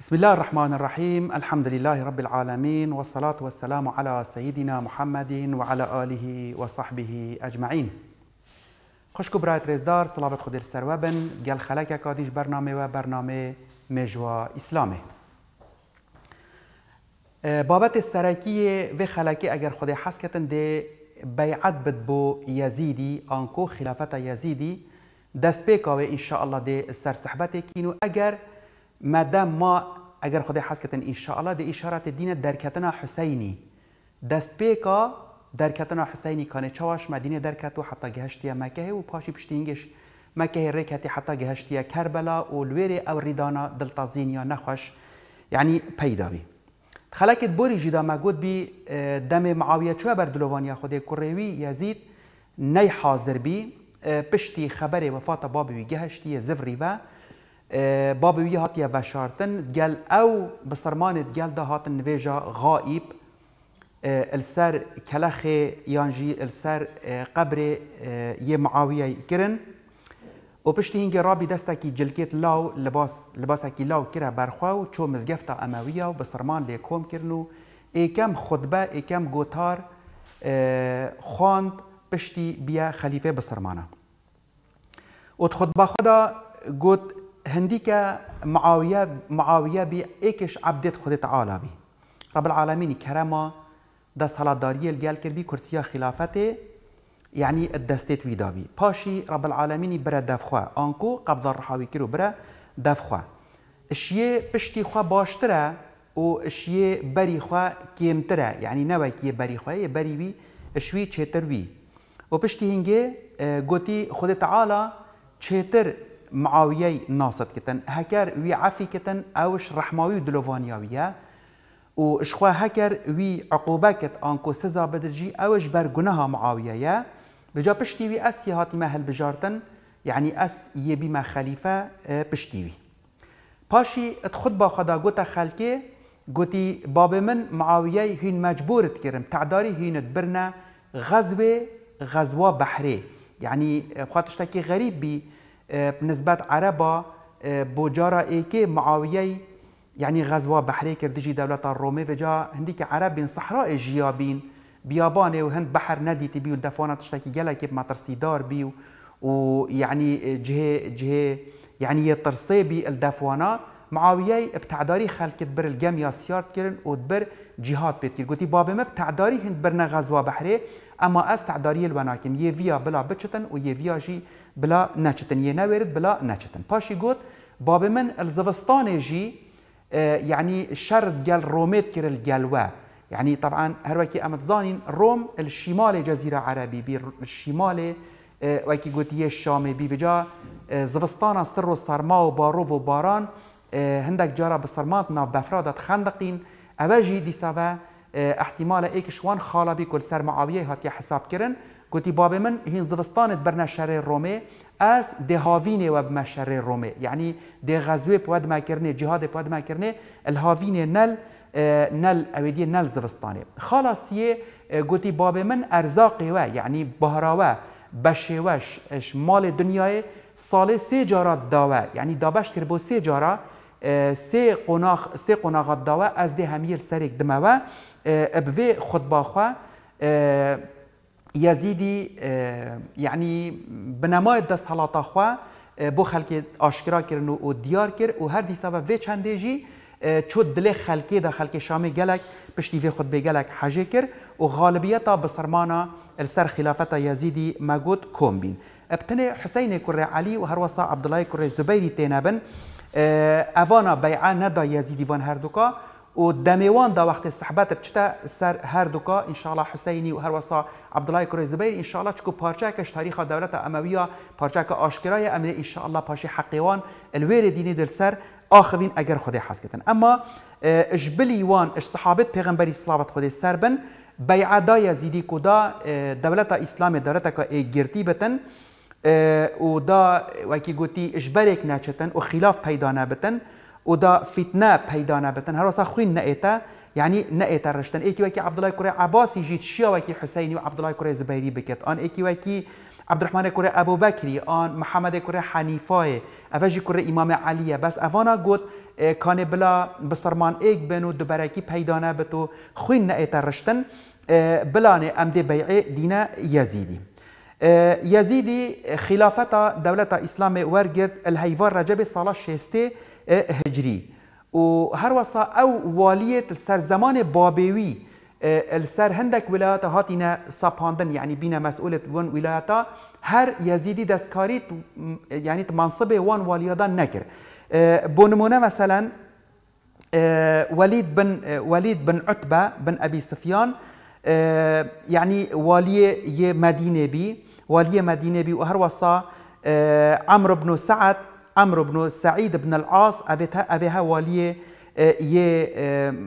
بسم الله الرحمن الرحيم الحمد لله رب العالمين والصلاة والسلام على سيدنا محمد وعلى آله وصحبه أجمعين خوش برایت ريزدار صلاة خدر سروابن جل خلاك خلک برنامه وبرنامه مجوى اسلامه بابت السراكية في خلکی اگر خود حسكتن دي بيعت بدبو يزيدي أنكو خلافة يزيدي دست یزیدی إن شاء الله دي سر صحبت کینو اگر ماده ما اگر خدا حس کتن انشاءالله ده اشارت دین در کتن حسینی دست پیکا در کتن حسینی کانه چواش مدینه در کت و حتی گهشتی مکه و پاشی پشتینگش مکه رکتی حتی گهشتی کربلا و لویر او ریدانا دلتازین یا نخوش یعنی پیدا بی خلکت بوری جدا مگود بی دم معاویه چو بر دلوانی خود کروی یزید نی حاضر بی پشتی خبر وفات باب بی گهشتی زفری و باب وی هاتیه وشارتن گل او بسرمانت گل ده هاتن نویجا غائب السر کلخ یانجی السر قبر یه معاویه کرن و پشتی هنگی رابی دستا کی جلکیت لاو لباس لباسا کی لاو کرا برخوا و چو مزگفتا امویه و بسرمان لیکوم کرنو ایکم خطبه ایکم گوتار خواند پشتی بیا خلیفه بسرمانه و خطبه خدا گوت هنديك معاوية معاوية بي ايكش عبدت خدت عالمي رب العالمين كرما دا داريه الجال كربي كرسيا خلافته يعني الدستيت ويدابي باشي رب العالمين برا دفخوا انكو قبض الرحاوي كرو برا دفخوا اشيه بشتي خوا باشترا و اشيه بري خوا كيمترا يعني نوى كي بري خوا بري بي شوي تشتر بي و بشتي هنگه قوتي اه، خود تعالى چهتر معاوية ناصت كتن هكر وي عفي كتن اوش رحماوي دلوفانياوية و اشخوا هكر وي عقوبة كت انكو سزا بدرجي اوش بر گناها معاوية بجا بشتيوي اس يهاتي هاتی مهل بجارتن يعني اس يبي ما خليفة بشتيوي باشي اتخد با خدا قوتا خالكي قوتي باب من معاوية هين مجبورت کرم تعداري هين تبرنا غزوه غزوه بحری یعنی اه، خاطشتاکی غريب بي بنسبت عربا آه، بوجارا ايكي معاويه يعني غزوه بحري كردجي دولة الرومي فجا هنديك عرب بين صحراء جيابين بياباني وهند بحر نادي تبيو دفانا تشتكي جلا كيف ما ترسي دار بيو ويعني جهه جهه يعني يترسي بي الدفوانا معاويه بتعداري خلقت بر الجام يا سيارت كرن وتبر جهاد بيت قلت باب ما بتعداري هند برنا غزوه بحري اما استعداري الوناكم يفيا بلا بتشتن ويفيا جي بلا ناچتن یه نویرد بلا ناچتن پاشی گوت باب من الزوستان جی يعني شرد جال روميت كير الجالوا يعني طبعا هروكي أمتزانين روم الشمال جزيرة عربي بي الشمال اه، وكي قلت يا الشام بي بجا اه، زفستانا سر وصرما وباروف وباران اه، هندك جارة بصرمات ناف بفرادات خندقين أواجي دي سوا احتمال ايك شوان خالا بي كل سر معاوية هاتي حساب كرن گوتی باب من هین زوستانت برنا شر رومه از دهاوینه و بما شر رومه یعنی ده غزوه پود ما کرنه جهاد پود ما کرنه الهاوینه نل نل اودی نل زوستانه خلاصیه گوتی باب من ارزاقی و یعنی بهراوه بشوش اش مال دنیای سال سه جارا داوه یعنی دابش کرد بو سه جارا سه قناخ سه قناغات داوه از ده همیر سرک دموه ابوه خود باخوه یزیدی یعنی آه، يعني بنمای دست حالاتا خوا آه، بو خلکی آشکرا کرن و دیار کرد و هر دیسا و وی چنده جی آه، چود دل خلکی دا خلکی شامی گلک پشتی وی خود بگلک حجه کرد و غالبیتا بسرمانا السر خلافتا یزیدی مگود کم بین ابتنه حسین کره علی و هروسا وصا عبدالله کره زبیری تینبن اوانا بیعه ندا یزیدی وان هر دوکا و دەمێوان دا وقتی سەحبەتت چتە سەر هەردووکە انشاءله حوسینی و هەروەسا عبدڵای کوۆزبیر انشاءله چکو پارچەکەش تاریخە دەورەتە ئەمەویە پارچەکە ئاشکرایە ئەمێ انشاءله پاشی حەقیوان الوێرە دینی دەسەر ئاخوین ئەگەر خودی حەزکردن ئەمما ژبلی وان اش سەحابت پێغمبەری سلاوت خودی سەر بن بەعادایە زیدی کودا دەولەتە ئیسلامی دەورەتەکە ئێگرتی بتن و دا وەکی گوتی ژبەرێک ناچێتن و خلاف پەیدا نەبتن و ودا فتنه پیدا نبتن هر واسه خوین نئتا يعني نئت رشتن ايكي وكي عبد الله كوري عباس يجيت شيا وكي حسيني وعبد الله كوري زبيري بكت ان ايكي وكي عبد الرحمن كوري ابو بكر ان محمد كوري حنيفه افاجي كوري امام علي بس افانا قلت كان اه، بلا بسرمان ايك بنو دبركي بيدانا نبتو خوين نئت رشتن بلاني ام دي بيعي دينا يزيدي يزيدي خلافة دولة إسلام ورقرد الهيفار رجب صلاة شيستي هجري وهر وصا او واليه السر زمان بابوي اه، السر هندك ولايات هاتينا ساباندن يعني بينا مسؤولة ون ولايات هر يزيدي دستكاري يعني منصب وان واليادا نكر اه، بونمونه مثلا اه، وليد بن وليد بن عتبة بن أبي سفيان يعني ولي مدينة بي ولي مدينة بي وهر وصا عمرو بن سعد عمرو بن سعيد بن العاص أبيها والي آه،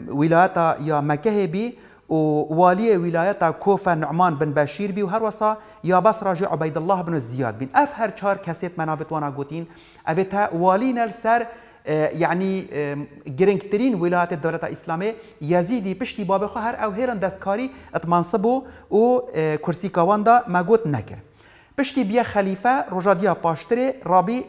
ولاية يا مكه بي ووالي ولاية كوفة نعمان بن بشير بي وهر وصا يا بس جي عبيد الله بن الزياد بن أفهر شار كاسيت منافت وانا قوتين أبيتها والينا السر يعني گرنگترین ولايات الدولة الإسلامية يزيدي بشتي باب خو هر او هیرن دستكاري اتمنصبو و كرسي آه، كواندا ما قوت نكر پشتی بیا خلیفه روژا دیا پاشتره رابی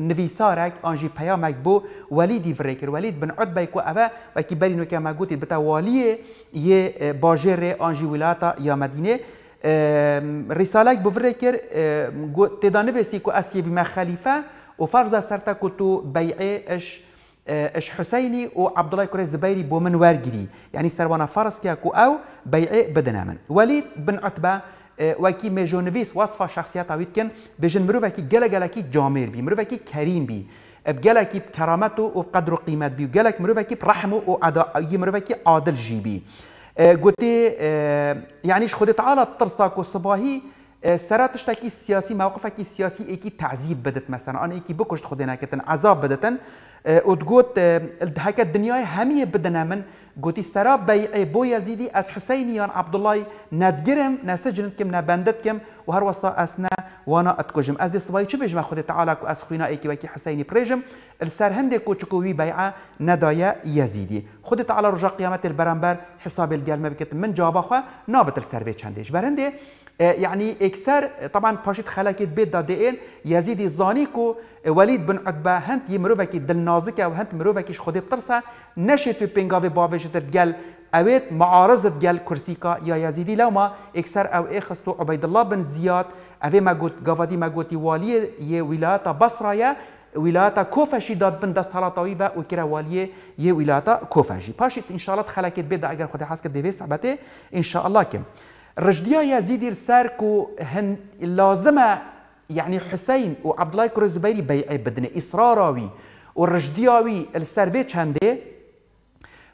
نویسارک آنجی پیامک بو ولیدی وره کرد ولید بن عدبه کو اوه و کی برینو که ما بتا والیه یه باجر آنجی ولاتا یا مدینه رساله بو وره کرد تدانه ویسی کو اسیه بما خلیفه و فرض سرتا کو تو بیعه اش اش حسيني وعبد الله كوري بو من وارجري يعني سروانا فارس كاكو او بيعي بدنا من وليد بن عتبه اه، وکی مژونویس وصفه شخصیت اوید کن بجن مروكي وکی گله گلکی جامیر بی مرو وکی کریم بی اب گلکی کرامت و قدر و قیمت بی و گلک مرو رحم و ادا مرو وکی عادل جي بي اه، گوتی يعني خود تعالى ترساک و صباهی سراتش تاكي سياسي موقفك السياسي اكي تعذيب بدت مثلا انا اكي بكشت خدنا كتن عذاب بدتن وتقول الدهكه الدنيا همية بدنا من گوتی سراب بیعی بو یزیدی از حسینیان عبدالله ندگرم نسجنت کم نبندت کم و هر وصا اسنا وانا اتکجم از دسوای چو بجم خود تعالی کو از خوینا ایکی کی وکی حسینی پرجم السر هنده کوچکو وی بیعه ندایا یزیدی خود تعالی رجا قیامت البرنبر حساب الگلمه بکت من جواب خو نابت السر چندش برنده آه، يعني اكسر طبعا باشت خلاكيت بيت دي ان يزيد الزانيكو آه، وليد بن عتبه هانت يمروفك دل نازكه وهند مروفكش خدي بترسه نشت بينغاوي بافيش ترجل اويت معارضة ديال كرسيكا يا يزيدي لو ما اكسر او اخستو عبيد الله بن زياد اوي ما قلت قفادي ما قلت والي يي ولاية بصرة يا ولاية كوفة شداد بن دست هلاطاوي وكرا والي يي ولاية كوفة جي باشت ان شاء الله بيت دا اگر خدي حاسك ديفيس سعبته ان شاء الله كم الرجدية يزيدي ساركو هن لازمة يعني حسين وعبد الله كرو الزبيري بيعي بدنا إصراراوي والرجدياوي السيرفيتش هندي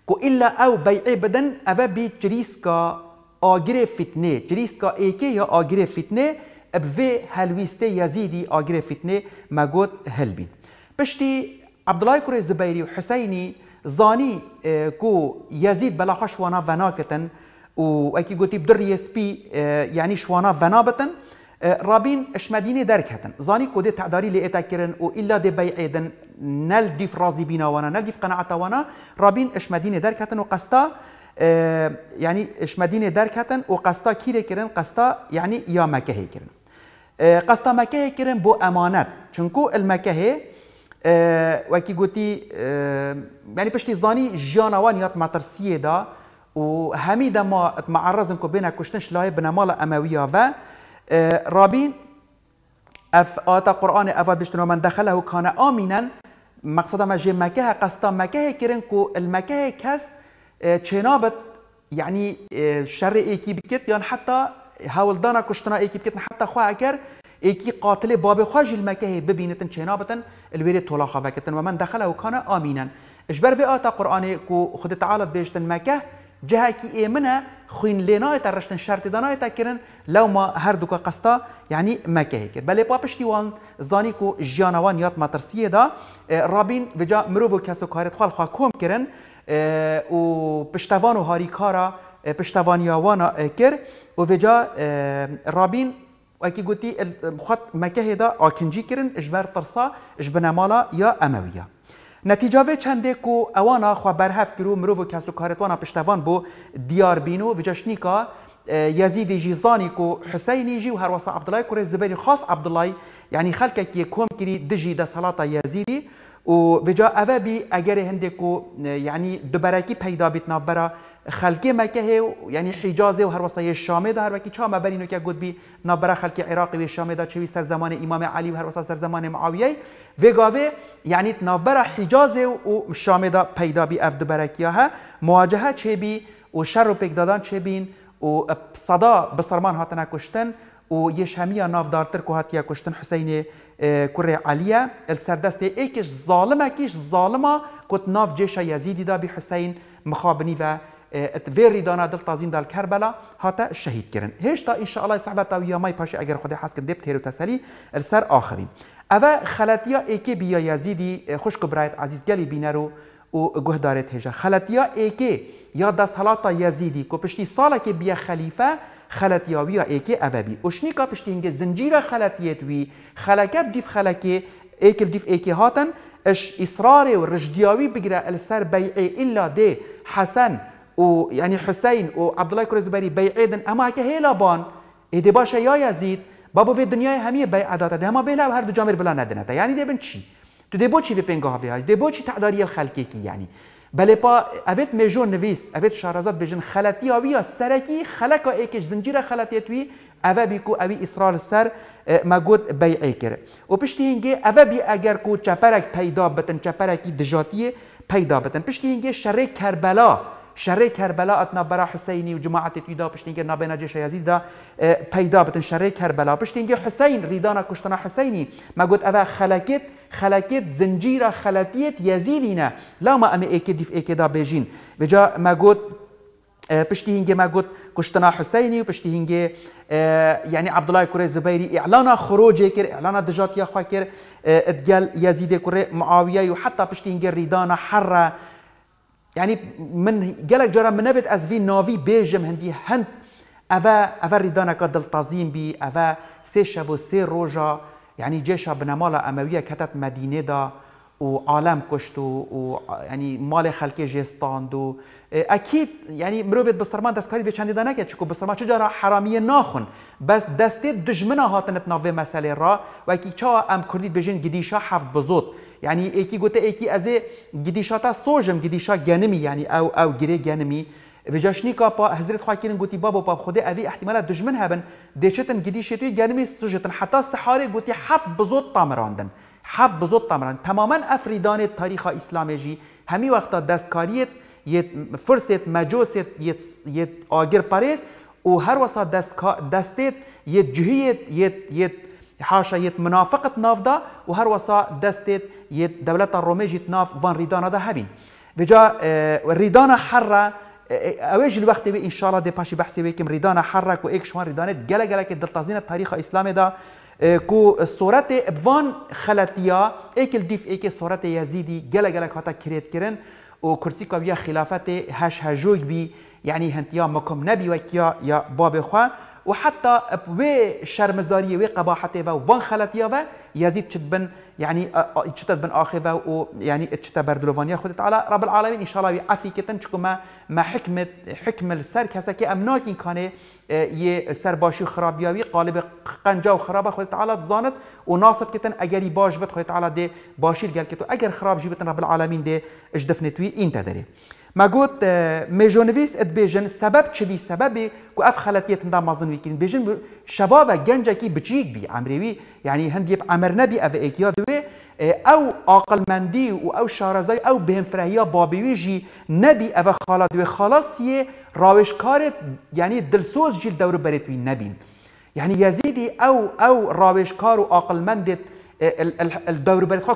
كو إلا أو بيعي بدن أفا بي تريسكا آجري فتنة تريسكا إيكي يا آجري فتنة بفي هلويستي يزيدي آجري فتنة مجود هلبي بشتي عبد الله كرو الزبيري وحسيني زاني آه، كو يزيد بلا خشوانا وناكتن وأكي قلتي بدر اس بي يعني شوانا فنابتن اه، رابين اش مدينه درك هتن زاني كودي تعداري لي اتاكرن و الا دي بي ايدن نال دي فرازي بينا وانا نال دي قناعه وانا رابين اش مدينه درك هتن وقستا اه يعني اش مدينه درك هتن وقستا كيري كرن قستا يعني يا مكه هي كرن اه، قستا مكه هي كرن بو امانات چونكو المكه هي اه وكي قلتي يعني اه، باش تي زاني جانوان يات ماترسيه دا و همی دما معرضن کو بینه کشتنش لای بنا مالا امویا و آه، رابی اف آتا قرآن افاد و من دخله کان آمینن مقصد ما جه مکه قصد مکه کرن کو المکه کس آه، چنابت یعنی يعني، آه، شر ایکی بکت یان حتی دانا کشتنا ایکی بکت حتی خواه اگر ایکی قاتل باب خواج المکه ببینتن چنابتن الویر طولا خواه بکتن و من دخله کان آمینن اجبر و آتا قرآن کو خود تعالى بيشتن مكه جهكي ايمنا خوين لينايتا رشتن شرط دانايتا كرن لو ما هر دوكا قستا يعني ما كهيك بل بابشتي وان زانيكو جانوان يات ما ترسيه دا رابين وجا مروفو كاسو كارت خال خا كوم كرن و پشتوان و هاریکارا پشتوانیاوانا کر و وجا رابین اکی گوتی خط مکه دا آکنجی کرن اجبر ترسا اجبنمالا یا امویه نتیجه چنده کو اوانا خو برهف کرو مروف و کسو کارتوانا پشتوان بو دیار بینو و جشنیکا یزید جیزانی کو حسینی جی و هر وسا عبدالله کوری زبری خاص عبدالله یعنی خلکه کی کوم کری دجی د صلاتا یزیدی و وجا اوه بی اگر هنده کو یعنی دبرکی پیدا بیتنا برا خلقی مکه و یعنی حجاز و هر وصای شامه ده هر وکی چا مبرینو که گود بی نبره خلق عراق و شامه ده چوی سر زمان امام علی و هر وصا سر زمان معاویه و گاوه یعنی نبره حجاز و شامه ده پیدا بی افد برکیه مواجهه چه بی و شر و پک دادن چه بین و صدا بسرمان هاتنا کشتن و یش ناف نافدارتر که هاتیا کشتن حسین کره علیه السردست ایکش ظالمه کش ظالمه کت ناف جیش یزیدی دا بی حسین مخابنی و إيه، تفيري دانا دلتا زين دال كربلا هاتا الشهيد كرن هشتا ان شاء الله صحبتا تاويا ماي باشي اگر خدي حاسك ديب تيرو تسالي السر اخرين اوا خلاتيا ايكي بيا يزيدي إيه، خوش كبرايت عزيز گلي بينارو او گهدارت هجا خلاتيا ايكي يا دست حالاتا يزيدي كو بشتي صالة كي بيا خليفه خلاتياويا ايكي اوابي كا بشتي هنگه زنجيره خلاتيت وي خلكه بديف خلكه ايكل ديف ايكي هاتن اش اصراري ورجدياوي بگره السر بيعي الا دي حسن یعنی و وعبد الله کرزبری بی عیدن اما که هیلا بان ایدی باشه یا یزید، بابا به دنیای همیه بي عداتا ده هما و هر دو جامر بلا ندنه یعنی یعنی چی تو دی چی فی پنگاه بیهاش دی چی تعداری الخلقی کی یعنی بله با اوید میجون نویس اوید شهرزاد بجن خلطی ها یا سرکی خلقا ایکش زنجیر خلطی توی اوه کو اوی اسرال سر مگود بیعی کرد و پشتی هنگه او بی اگر کو چپرک پیدا بتن چپرکی دجاتی پیدا بتن پشتی هنگه شر کربلا کربلا کەربەلاەتنا بەرا حسینی و جماعت پشتین که پشتینگە جش یزید دا اه، پیدا بتن کربلا پشتین که حسین ریدانا کوشتنا حسینی مەگوت ئەوە خەلەکێت خەلەکێت زنجیرە خەلەتیت لا ما ئەمە ئێکێ دیف ئێکێدا بێژین بجا مەگوت اه، پشتی هنگێ مەگوت کوشتنا حسینی و پشتی هنگێ اه، یعنی عبدڵای کوڕێ زبەیری ئیعلانا خۆجێ کرد ئەلانا دژاتیا خوا کرد ئەدگەل یزید کره معاویه و حتی پشتی هنگێ ریدانا حەڕە يعني من قالك جرا من نبت ازفي نافي بيجم هندي هند أفا أفا ريدانا قدل تعظيم بي أفا سي شابو سي روجا يعني جيشا بنمالا أموية كتت مدينة دا وعالم كشتو و يعني مال خلقي دو اكيد يعني مروفت بسرمان دستكاری وچندی دانه که چکو بسرمان چه جارا حرامی ناخون بس دسته دجمنا هاتنت ناوه مسئله را و اکی چا ام کردید بجین گدیشا حفت بزود يعني ايكي قلت ايكي ازي قديشاتا سوجم قديشا جانمي يعني او او جري جانمي فجاشني كابا هزرت خاكين قلت بابا باب خدي ابي احتمال دجمن هبن ديشتن قديشتي جانمي سوجتن حتى سحاري قلت حف بزوت طامراندن حف بزوت طامران تماما افريدان تاريخ اسلامي جي همي وقتا دستكاريت یت فرصت مجوست یت یت آگر پاریس او هر وسا دست دستت یت جهیت یت یت حاشا یت منافقت نافدا و هر وسا دستت دولتا الروميجي ناف فان ريدانا دا هبين بجا آه، ريدانا حرة آه، آه، اوج الوقت ان شاء الله دي باشي بحثي ويكم ريدانا حرة كو ايك شوان ريدانت جلا جلا كدلتازين التاريخ الاسلامي دا كو صورت بفان خلطيا ايك الديف ايك صورت يزيدي جلا جلا كواتا كريت كرن و كرسي كابيا خلافات هاش هجوج بي يعني هنتيا مكم نبي وكيا يا باب خواه وحتى بوي الشرمزاريه وي وان خلت وانخلطيها يزيد تشتبن يعني تشتت بن اخيفا ويعني تشتبر دلوفانيا خدت على رب العالمين ان شاء الله يعفي كتن ما ما حكمت حكم السر كي كسكي امناكين كان يي سر باشي خراب ياوي قالب قنجا و خرابه خود تعالی وناصت و ناصر کتن اگری باش بد خود تعالی ده باشیل گل کتو اجر خراب جی بتن رب العالمین ده اجدفنتوی این تدری ما گوت میژونویس ات بیژن سبب چه بی سببی که اف خلطیت دا مازن ویکین بیژن شباب گنجکی بچیک بی امروی یعنی هند یب امر نبی او ایکیا دوی او عقل مندی و او شارزای او بهمفرهیا بابیوی جی نبی او خالا دوی خلاصیه راوشکارت یعنی دلسوز جیل دور برتوی نبین یعنی یزیدی او او راوشکار و عقل مندت دور برخوا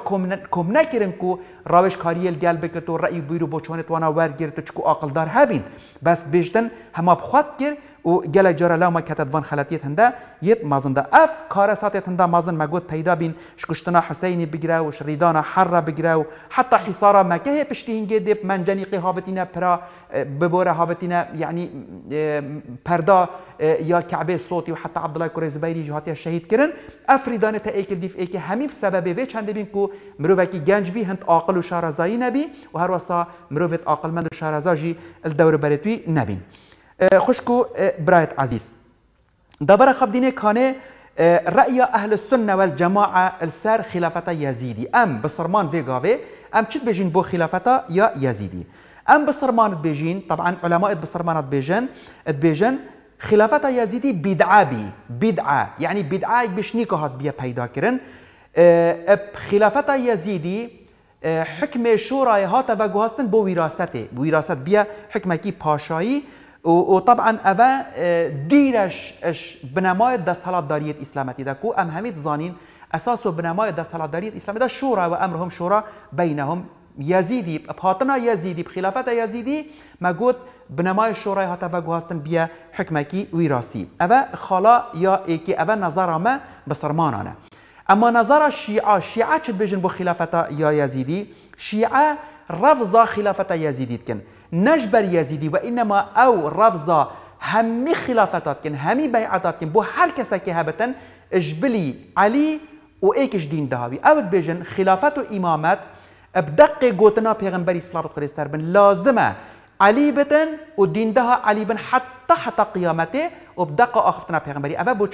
کم نکردن کو روش کاریل گل بکت و رأی بیرو بچانت وانا ورگیرت چکو عقل دار هبین بس بیشتن همه بخواد کرد و گله جارا لما کتد وان خلطیت هنده یت مازنده اف کار ساتیت هنده مازن مگود پیدا بین شکشتنا حسینی بگره و شریدانا حر بگره و حتی حصارا مکه پشتی هنگه دیب منجنی قهاوتینا پرا ببوره هاوتینا یعنی پردا یا کعبه صوتی و حتی عبدالله کره زبیری جهاتی شهید کرن افریدان تا ایکل دیف ایکی همین سبب وی چند بین کو مروکی گنج بی هند عاقل و شارزایی نبی و هر وسا مروت عاقل مند و شارزاجی الدور برتوی نبین آه، خشک آه، برايت عزيز عزیز دبر خبدینه آه، رأي أهل السنة والجماعة السار خلافة يزيدي أم بصرمان في غافي أم تشد بيجين بو خلافة يا يزيدي أم بصرمان بيجين طبعا علماء بصرمان بيجين بيجين خلافة يزيدي بدعة بي بدعة يعني بدعة باش هاد هات بيا بيدا كرن خلافة يزيدي حكم شورا هات بقوهاستن بو وراثته وراثت بيا حكمكي پاشایی وطبعا اوا آه، ديرش اش بنمای دارية سالاداریت اسلامتی دکو ام هميت زانين اساس و بنمای دارية سالاداریت اسلامی دا شورا وأمرهم شورا بينهم يزيدي بحاطنا يزيدي بخلافة يزيدي ما گوت بنمای شورای هاتا و بيا بیا حکمکی ویراسی اوا خلا یا ایکی اوا نظر ما أنا اما نظر الشيعة الشيعة چه بجن بو يا یا یزیدی شیعه رفض خلافت نجبر يزيدي وإنما أو رفضة همي خلافاتات كن همي بيعتات كن بو هر كسا كهابتن اجبلي علي و ايكش دين دهاوي او بيجن خلافات و امامات بدقي قوتنا پیغمبري صلاة الله عليه وسلم لازمه علي بتن و دين دها علي بن حتى حتى قيامته وبدقة اخفتنا پیغمبري او بو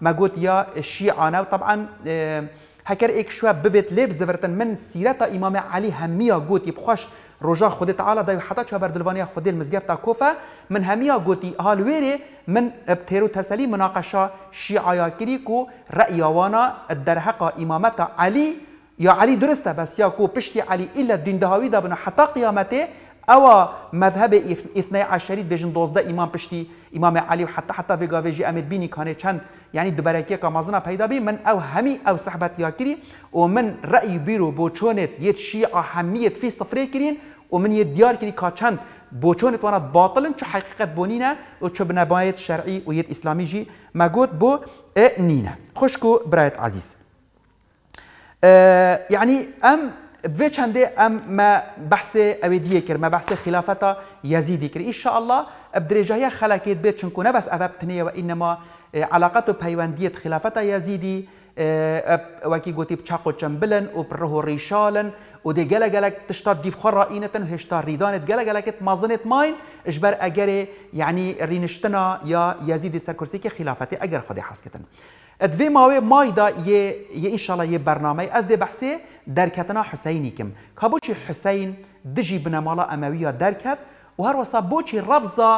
ما قوت يا الشيعانة وطبعا اه هكر ايك شوا بفيت لب زفرتن من سيرتا امام علي هميا قوتي بخوش رجا خدي تعالى دايو حتى شوا بردلوانيا خدي المزقف تا كوفا من هميا قوتي هالويري من ابتيرو تسالي مناقشة شيعيا كريكو رأي وانا الدرهقة امامتا علي يا علي درستا بس ياكو بشتي علي الا الدين دهاوي دابنا حتى قيامته او مذهب اثني عشريت بجن دوزده امام بشتي امام علي وحتى حتى في جافي جي امد بيني كانت چند یعنی دوبارەکیە كمازنا پیدا بي من ئەو هەمی ئەو سەحبەت یاکری و من ڕأی بیر و بۆ چۆنێت یەت شیع هەمیت فی سفرێ کرین و من یە دیارکردی کاچەند بۆ چۆنێت وانە باڵن چ حقیقت بۆ نینە و چ بنەبایەت شەرعی و یەت ئیسلامیژی مەگوت بۆ نینە خوشک و برایەت عزیز ام ئەم في چندێ ئەم مە بەحسێ ئەوێ دیە کرد مە بەحسێ خلافەتە یەزیدی کرد ئیشاء الله ئەب درێژایە خەلاکێت بێت چونکو بس ئەڤە بتنێەوە ئینەما إيه، علاقات و خلافت یزیدی یازیدی إيه، وەکی گوتی بچاق و چنبلن و پڕه و ڕیشالن و دێ گەلە گەلک تشتا دیفخۆ ڕائینەتەن هشتا ریدانت گەلە گەلەکت مازنت ماین ژبەر يعني اگر یعنی رینشتنا یا یزیدی یازیدی سەرکورسێکی خلافەتی ئەگەر خودی حەسکتن. دوێ ماوێ مایدا یە ئینشاڵە یە بەرنامەی ئەس دێ بەحسێ دەرکەتنا حوسینیکم کە بۆچی حوسین دژی بنەماڵە ئەمەویە دەرکەت و هر هەروەسا بۆچی ڕەفزا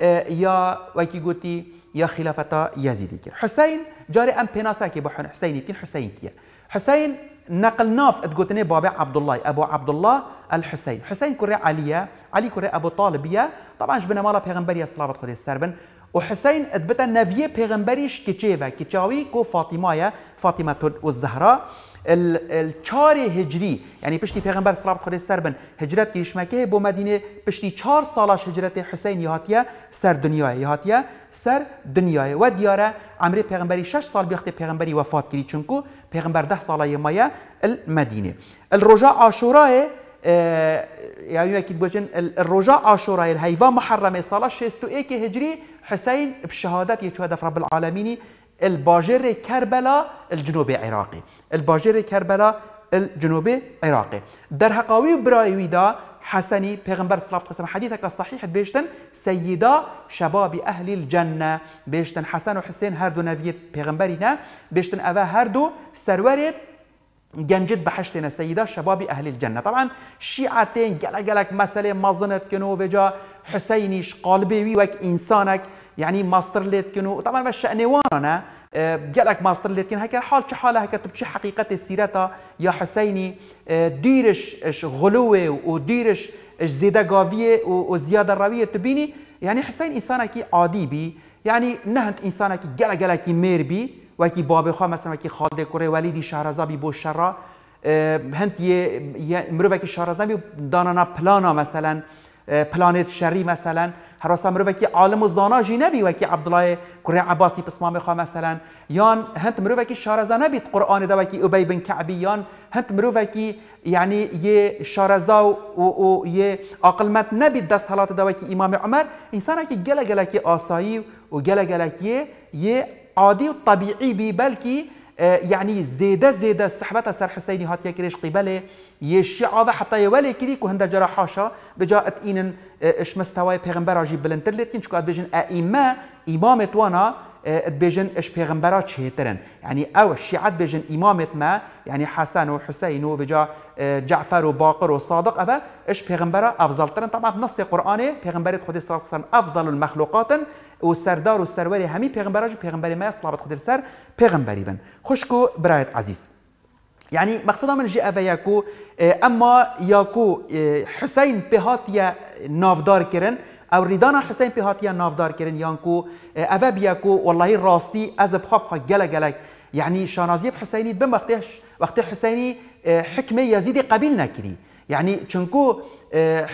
إيه، یا وەکی گوتی يا خلافة یزیدی حسين جاري جاری ام پناسه که بحن حسینی بکن حسين کیه حسين نقل ناف اتقوتني بابا عبد الله ابو عبد الله الحسين حسين كري عليا علي كري ابو طالب يا طبعا جبنا مالا بيغنبري صلاة خدي السربن وحسين اثبت نافيه بيغنبريش كيتشيفا كيتشاوي كو فاطمه يا فاطمه الزهراء چاری هجری یعنی پشتی پیغمبر سلام خود سر بن هجرت گیش مکه بو مدینه پشتی چهار سالش هجرت حسین یهاتیه سر دنیای یهاتیه سر دنیای و دیاره عمر پیغمبری 6 سال بیخت پیغمبری وفات کری چونکو پیغمبر 10 ساله مایه المدینه الرجا يا يعني اكيد بوجن الرجاء عاشوراء الهيفا محرم صلاه 61 هجري حسين بشهادات يشهد رب العالمين الباجر كربلاء الجنوب العراقي الباجر كربلاء الجنوب العراقي در برايوي دا حسني پیغمبر صلى الله عليه وسلم حديثك الصحيح بيشتن سيدا شباب أهل الجنة بيشتن حسن وحسين هردو نبيت پیغمبرنا بيشتن أبا هردو سرورت جنجد بحشتنا سيدا شباب أهل الجنة طبعا شيعتين جلق جلق مسألة مظنت كنو بجا حسينيش قلبي وك إنسانك يعني ماستر كنو طبعا باش شأني وانا بيالك آه، ماستر كن هكا حال شي حالة هكا تبشي حقيقة السيرة يا حسيني آه، ديرش اش غلوة وديرش اش زيادة قافية وزيادة روية تبيني يعني حسين كي عادي بي يعني نهنت كي جل جل كي مير بي وكي بابي خا مثلا كي خالد كوري وليدي شهرزابي بو شرا آه، هنت يه مروفك شهرزابي دانانا بلانا مثلا بلانت شري مثلا رو که عالم و نبی و که عبدالله کره عباسی پس یا هند یان هەند مرۆڤێکی قرآن قرآن و کی ابی بن یا هند هەند کی یعنی یه شارزا و یه دست حالات کی امام عمر عمر که گله گله کی آسایی و گله گەلەکیە یه عادی و طبیعی بی بلکی آه، يعني زيدا زيدا سحبتها سر حسيني هات يا كريش قبله يشعوا حتى يولي كريك وهند جراحاشا بجا اتقينن اش آه، مستوى پیغمبر اجي بلندتر لكن شكو بجن ائمه امامت وانا آه، بجن اش پیغمبرا تشيترن يعني او الشيعة بجن امامت ما يعني حسن وحسين وبجا جعفر وباقر وصادق افا اش پیغمبرا افضل ترن طبعا نص القران پیغمبرت خدي صلى الله عليه وسلم افضل المخلوقات و سردار و سروری همی پیغمبراج پیغمبر ما صلابت خود سر پیغمبری بن خشکو برایت عزیز يعني مقصد من جي أفا ياكو أما اه، ياكو اه، حسين یا نافدار کرن او ریدان حسین یا نافدار کرن یانکو اوه بیاکو والله راستی از بخاب خواه گلگ گلگ یعنی شانازی حسینی بم وقتی حسینی اه، حکم یزید قبیل نکری یعنی چونکو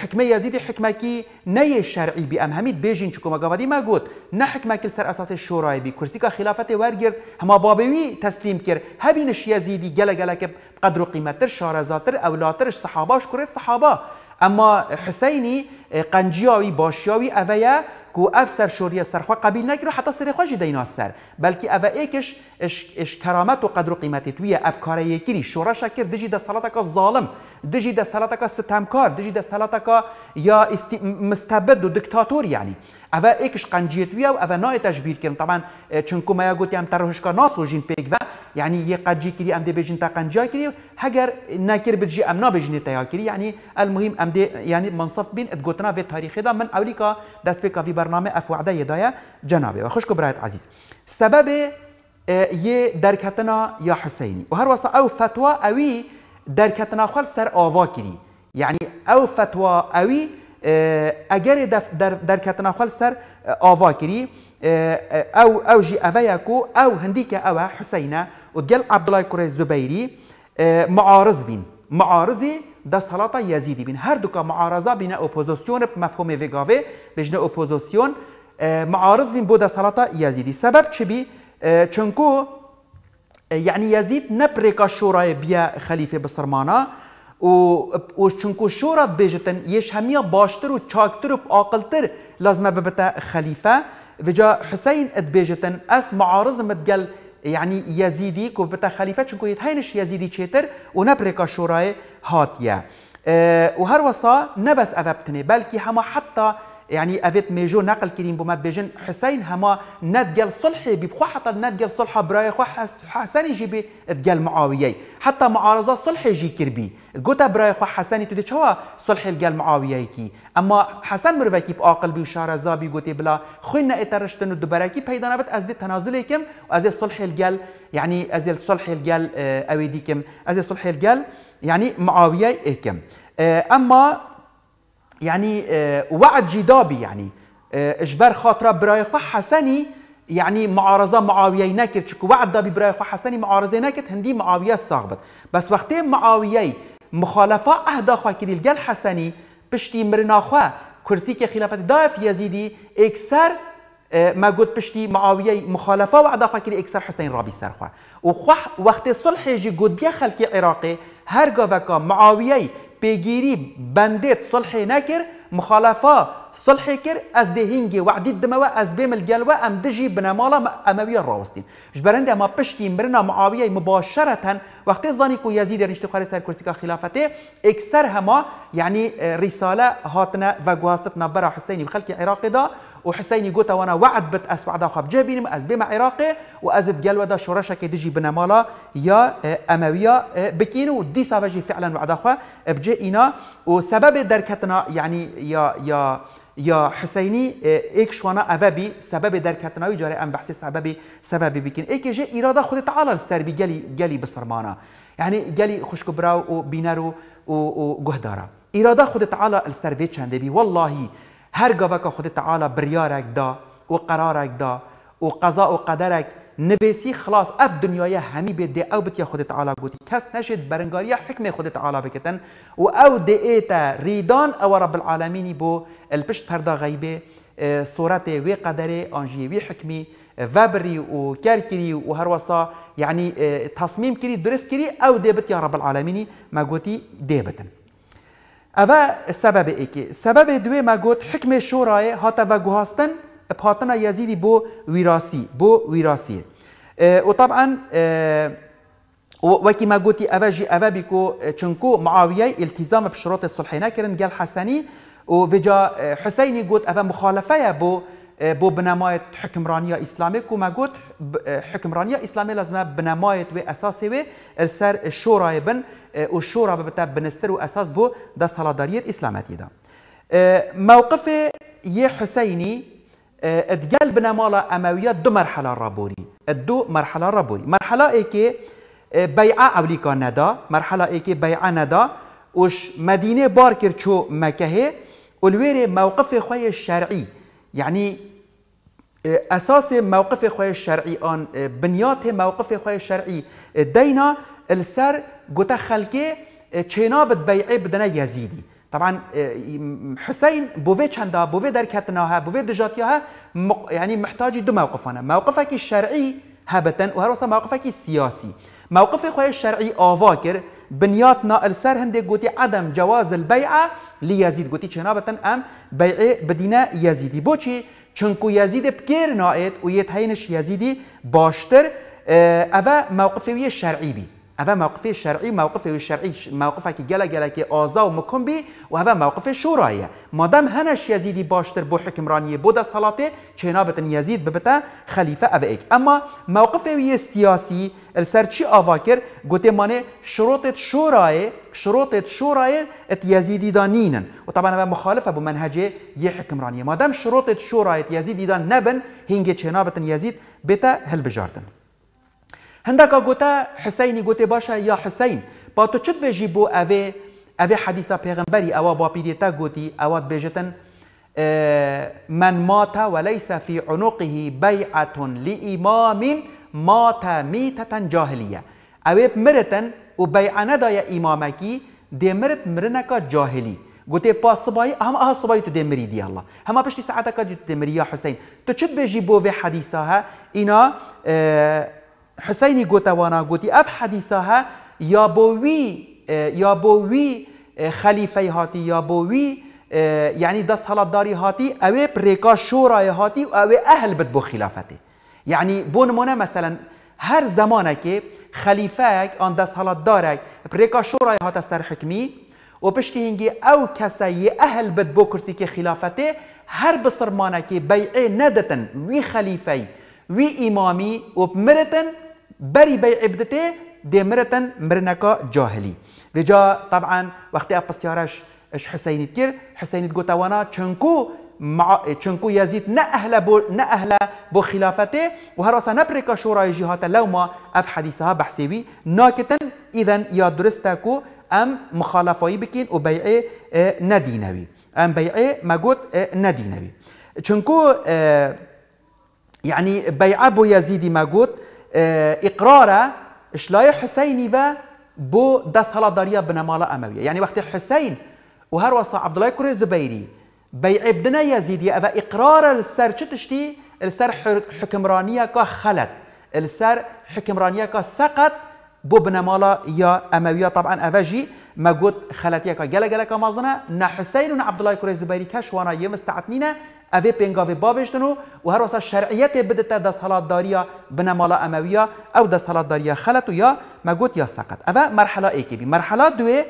حکمه یزیدی حکمکی نیه نه شرعی بی ام همیت چکو ما ما نه سر اساس شورای بی کرسی خلافت ورگرد هما بابوی تسلیم کرد هبینش یزیدی گله گله که قدر و شارزاتر اولاترش صحاباش کرد صحابه اما حسینی قنجیاوی باشیاوی اویه کو افسر سر شوریه سرخوا قبیل و حتی سر خوشی دینا سر بلکه اوه ایکش اش, اش کرامت و قدر و توی افکاره یکیری شورا شکر دجی حالات کا ظالم دجی حالات کا ستمکار دجی دستالتا کا یا مستبد و دکتاتور یعنی اوه ایکش قنجیت ویا و اوه نای تجبير كان طبعا چون تشنكو ما قلت ام ترهشكا ناسو جين بيك يعني يقاجي كري ام دي بجین تا قنجا کری هگر نکر بجی ام نا بيجن تا كري يعني المهم ام دي يعني منصف بين اتقوتنا وی تاریخی دا من اولی که دست بيكا في برنامج اف وعده جنابه و خوشکو برایت عزیز سبب یه درکتنا یا حسینی و هر وصا او فتوه اوی درکتنا خوال سر آوا کری یعنی او فتوه اوی اگر در, در کتناخل سر آوا کری او او جی اویا کو او هندی که او حسینه و دگل عبدالله کره زبیری معارض بین معارضی دەسەڵاتە یەزیدی بین هەردووکە معارەزا بینە ئۆپۆزۆسیۆنە مەفهۆمی ڤێگاوێ بژنە ئۆپۆزۆسیۆن معارز بین بۆ دەسەڵاتە یەزیدی سەبەر چبی چونکۆ یعنی یەزید نەپڕێکا شۆڕایە بیا خەلیفێ بسرمانە و و چونکو شورا بیجتن یش همیا باشتر و چاکتر و عاقلتر لازم ببتا خلیفه و جا حسین اد اتبيجتن اس معارض متقل يعني يزيدي كو بتا خليفه چونكو یزیدی چیتر و نبرکا شورای هاتیه أه هر وصا نبس أفبتني بلکی همه حتی يعني افيت ميجو نقل كريم بومات بيجن حسين هما ند ديال صلحي بخو حتى ند ديال صلحه براي خو حسن يجي بي ديال معاويه حتى معارضه صلحي يجي كربي قوتا براي خو حسن تدي شو صلحي ديال معاويه كي اما حسن مروي كي باقل بي وشارزا بي قوتي بلا خوينا اترشتن دوباره كي بيدانا بت از تنازلكم از صلحي ديال يعني از صلحي ديال آه، اويديكم از صلحي ديال يعني معاويه اكم إيه آه، اما يعني آه، وعد جدابي يعني آه، اجبار خاطره براي خو حسني يعني معارضه معاويه ناكر تشكو وعد دابي براي خو حسني معارضه ناكت هندي معاويه صاغبت بس وقت معاويه مخالفه اهدا خو كيل الجل حسني بشتي مرنا خو كرسي كي خلافه داف يزيدي اكسر آه، ما قلت بشتي معاويه مخالفه وعد خو كدي اكسر حسين رابي سر خو وخو وقت الصلح يجي قد بيا خلقي عراقي هر معاويه بيجيري بندیت صلحي ناكر مخالفه صلحي کر از دهینگی وعدی دموا از بیمل گلوا ام دجی بنمالا اموی راوستین جبرند اما پشتی مرنا معاوية مباشرة وقت زانی کو یزید در نشتی خواری سر کرسی که خلافته اکثر هما یعنی يعني، آه، رساله هاتنا و برا حسيني حسینی بخلق عراق دا وحسيني قوتا وانا وعد بت اس وعدا خب جابين از بما عراقي واز قال ودا شورشا كي تجي بنا مالا يا آه، امويه آه، بكينو دي سافاجي فعلا وعدا خا بجينا وسبب دركتنا يعني يا يا يا حسيني آه، ايك شوانا افابي سبب دركتنا ويجاري ام بحسي سببي سببي بكين ايك جي اراده خود تعالى السربي جالي جالي بسرمانا يعني خوش خشكبراو وبينارو وجهدارا اراده خود تعالى السربي چنده بي والله هر گاوه که خود تعالی بریارک دا و قرارک دا و قضا و قدرک نویسی خلاص اف دنیای همی به دی او بتی خود تعالی گوتی کس نشد برنگاری حکم خود تعالی بکتن و او دی ایتا ریدان او رب العالمینی بو الپشت پردا غیبه صورت وی قدره آنجی وی حکمی وبری و کر کری و هر وصا یعنی تصمیم کری درست کری او دی بتی رب العالمینی ما گوتی دی بتن اوا سبب اکی سبب دوی ما گوت حکم شورای هاتا و گوهاستن پاتنا یزیدی بو ویراسی بو ویراسی وطبعا وكما قلت أفاجي أفابيكو تشنكو معاوية التزام بشروط الصلح ناكرن قال حسني وفجا حسيني قلت أفا مخالفة بو إيه، بو بنمایت حکمرانی إسلامية كما قلت گوت إيه، حکمرانی اسلامی لازم بنماية و اساسی و سر شورای بن الشورى إيه، شورا بنستر و اساس بو دا سلاداریت إسلامية دا موقف یه حسینی ادجال بنمالا امویه دو مرحله رابوري دو مرحله رابوري مرحله ای بيعة بیعه اولیکا ندا مرحله ای که بیعه ندا وش مدينة باركر شو مكهي والويري موقف خوي الشرعي يعني آه، اساس موقف خوي الشرعي آن آه، بنيات موقف خوي الشرعي آه، دينا السر گوتا خلکه چینا بد بدنا يزيدي طبعا حسين بوفي چندا بوفي كتناها بوفي دجاتيها مق... يعني محتاج دو موقفنا موقفك الشرعي هبتا وهروسا موقفك السياسي موقف خوي الشرعي آوا كر بنياتنا السر هندي قوتي عدم جواز البيعة لی یزید گوتی چنابتن ام بیعه بدینه یزیدی بوچی چونکو یزید بکر ناید و یه تهینش یزیدی باشتر اوه وی شرعی بی هذا موقف شرعي موقف الشرعي كي جلا جلا كي آزا ومكم بي وهذا موقف شورائية مادام هنش يزيدي باشتر بو حكمرانية بو دستالاتي چينا بتن يزيد ببتا خليفة أبئك أما موقف السياسي السر چی آوا کر گوته مانه شروطت شورای شروطت ات یزیدی دانینن و طبعا مخالفه با منهج یه حکمرانی مادام شروطت شورای ات یزیدی دان نبن هنگه چنابتن یزید بتا هل بجاردن هندکا گوتا حسینی گوته باشه یا حسین با تو چت بجی بو اوه اوه حدیثا پیغمبری اوه با پیدیتا گوتی اوه بجتن من مات وليس في عنقه بيعة لإمام مات ميتة جاهلية أو مرتن وبيعة ندايا إمامكي دي مرت مرنكا جاهلي قلت با صباي هم اه صباي تو دمري دي الله هما باش ساعتك دي دمري يا حسين تو تشد بيجي بو في حديثها إنا آه حسینی گوتوانا گوتی اف حدیثا ها یا بوی اه، یا بوی اه، خلیفه هاتی یا بوی اه، یعنی دست حالت داری هاتی اوه پریکا هاتي هاتی و اوه اهل بد بو يعني بون مونا مثلا هر زمانك که آن دست حالت دارك پریکا شورای هات سر حکمی و پشتی هنگی او کسی اهل بد بو کرسی که خلافته هر بسرمانه که بیعه ندتن وی خلیفه وی امامی و مرتن بری بی عبدته دی مرتن مرنکا جاهلی و جا طبعا وقتی اپستیارش اش حسینی تكير حسینی تگو توانا چنکو مع چنکو یزید نه اهل بو نه اهل بو خلافته وهراسا نبرك شورای جهات لو ما اف حديثها بحسيوي ناكتا اذا يا کو ام مخالفایی مخالفه بكين وبيعي اه، ندینوی ام بيعي مجود اه، ندینوی چنکو أه يعني بيع يزيد ما ماجوت آه، إقرار شلاي حسين و بو دس هلا داريا مالا أموية يعني وقت حسين وهر عبد الله كوري الزبيري بيع بدنا يزيدي أبا إقرار السر تشتي السر حكمرانية خلت السر حكمرانية سقط بو مالا يا أموية طبعا أفاجي ما قلت كا جلا جلا مازنا نا حسين ونا عبد الله كوري الزبيري كاش وانا يمستعتنينا اوی پنگاوی باوشتنو و هر واسه شرعیت بدته دست حالات داریا بنمالا امویا او دست حالات داریا خلط و یا مگوت یا سقط اوه مرحله ای که بی مرحله دوی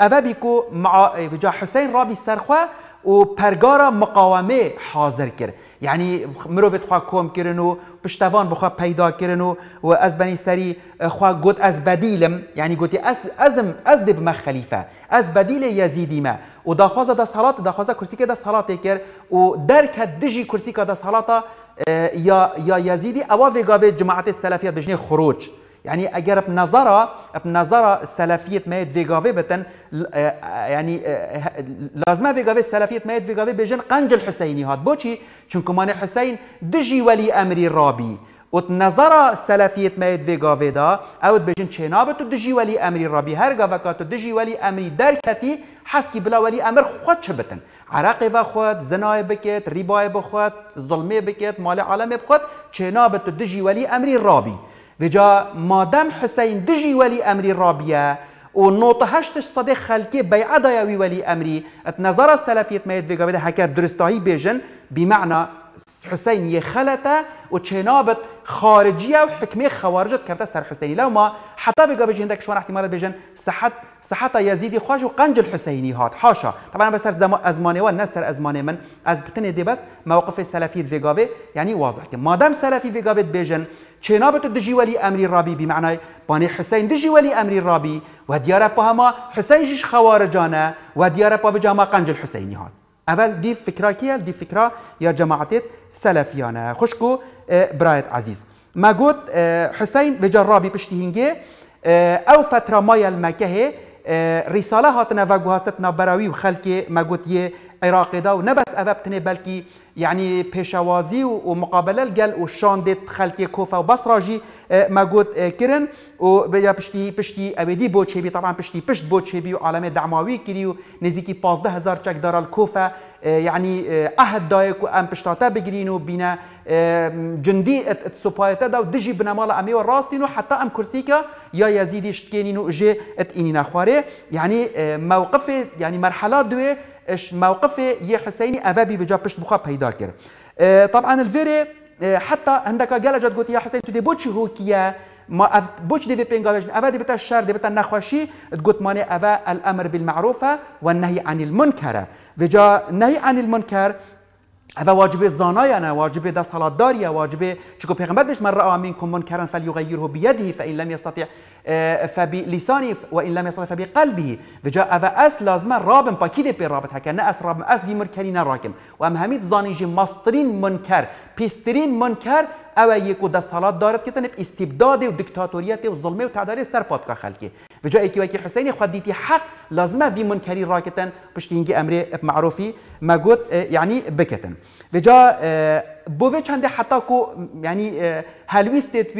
اوه بی که مع... جا حسین رابی سرخوا و پرگارا مقاومه حاضر کرد يعني مرو خوا كوم کردن و بخوا پیدا کردن و از ئەزبنی سەری اه، خوا گوت يعني بەدیلم یعنی ازم از دب مخ بمە از ئەس بەدیلە ما و داخوازە دا سەڵات داخوازە کورسیکە دا صلات کرد و دەرکە دژی کورسیکە دا يا اه، یا اوا ئەوە ڤێگاوێ جماعت السلفيه بجني خروج. يعني اگر بنظرة بنظرة السلفية ما فيغافي بتن آه، آه، يعني آه، لازم فيغافي السلفية ما فيغافي بجن قنج الحسيني هاد بوشي چونكو ماني حسين دجي ولي امري الرابي وتنظر سلفية مايد في غافيدا أو بجن شنابة تدجي ولي أمري ربي هر غافكا تدجي ولي أمري دركتي حسكي بلا ولي أمر خود شبتن عراقي بخوت زناي بكت رباي بخوت ظلمي بكت مال عالمي بخوت شنابة تدجي ولي أمري ربي دجا مادام حسين دجي ولي أمري رابية ونوط هشتش صدق خلكي بيعدا يوي ولي أمري النظرة السلفية ميت يدفقها بدا حكا درستاهي بيجن بمعنى حسين يخلتا وتشينابت خارجية وحكمية خوارجت كفتا سر حسيني لو ما حتى بيجا بيجي عندك شوان احتمال بيجن صحت صحت يزيدي خواش وقنج الحسيني هات حاشا طبعا بس سر أزماني والناس سر أزماني من أز بتني دي بس موقف السلفي فيجافي يعني واضح ما دام سلفي فيجافي بيجن دجی ولی امری رابی ڕابی معنای بانی حسین دجی ولی امری رابی و دیارە پاهما حسینژیش خەوارەجانە و دیارە پاوەجاما قەنجل حسینی هات اول دی فکراکیە دی فکرا یا جماعت سلفیانه خوشک اه، برایت برایەت عزیز مەگوت اه، حسین بجا ڕابی پشتی او اه، ئەو فترە مایە المەکەهێ رساله هاتنە ڤەگوهاستنا بەراوی و خەلکێ مەگوت یێ عێراقێدا و نەبەس ئەڤەبتنێ بلکی يعني پیشوازی و مقابله گل و شان كوفا وبصراجي کوفه و بصره جی بشتي کرن و بیا طبعا بشتي پشت بود چه بی كيريو عالم دعماوی کری و نزدیکی 15 چک دارال کوفه اه، يعني اه، عهد دايك وام بشتاتا بجرينو بينا اه، جندي السوبايتا دا ودجي بنا مالا امي وراستينو حتى ام كرسيكا يا يزيد شتكينينو جي اتينينا خواري يعني موقف يعني مرحله دوي اش موقفه يا حسيني افابي بي فيجا بشت بخا بيدار اه طبعا الفيري اه حتى عندك قال جات قلت يا حسين تدي بوتش هو كيا ما بوتش دي في بينغاوجن افا دي بتا الشر دي بتا النخوشي تقول ماني افا الامر بالمعروف والنهي عن المنكر بجا النهي عن المنكر هذا واجب الزنايا أنا واجب ده صلاة داريا واجب شكو بيغمد مش من رأى منكم منكرا فليغيره بيده فإن لم يستطيع آه، فبلسانه وان لم يصل فبقلبه فجاء اوا اس لازمه رابم باكيد بي رابط هكا ناس اس اس في مركرين راكم وام هميت زانيجي ماسترين منكر بيسترين منكر او يكو دا صلات دارت كتن استبداد و دکتاتوریت و ظلمه و تعداری سر پادکا خلکی و جایی حق لازم في منکری راكتن باش تنجي امر معروفی مگوت آه، يعني بكتن و بوفيتش بوه حتى كو يعني یعنی هلویستت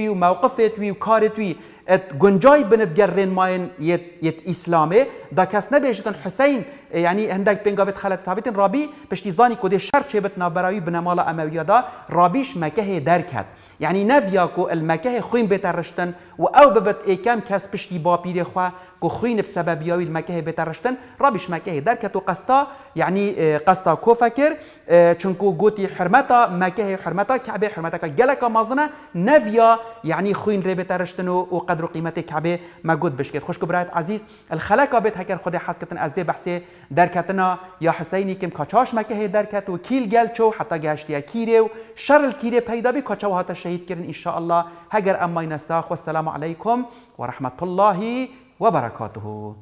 وی ات گنجای بنت گرین ماین یت یت اسلامه دا کس نه نبیجتن حسین یعنی هندک پنگاوت خلت تاویتن رابی پشتی زانی کو کده شر چبت نابرایی بنمال امویه دا رابیش مکه درکت یعنی نویا کو المکه خوین بترشتن و او ببت ایکم کس پشتی با باپیر خو كخوين بسبب ياوي المكاهي بترشتن ربش مكاهي دركت قستا يعني آه، قستا كوفكر آه، چونكو قوتي حرمتا مكاهي حرمتا كعبه حرمتا كجلكا مازنا نفيا يعني خوين ري بترشتن وقدر قيمته كعبه ما قد بشكت خوش كبرات عزيز الخلقه بيت هكر خدي حسكتن از دي بحثي دركتنا يا حسيني كم كاچاش مكاهي دركت وكيل گل چو حتى گشتيا كيريو شر الكيري پیدا بي كاچو هاتا شهيد كرن ان شاء الله هجر اماي نساخ والسلام عليكم ورحمه الله وبركاته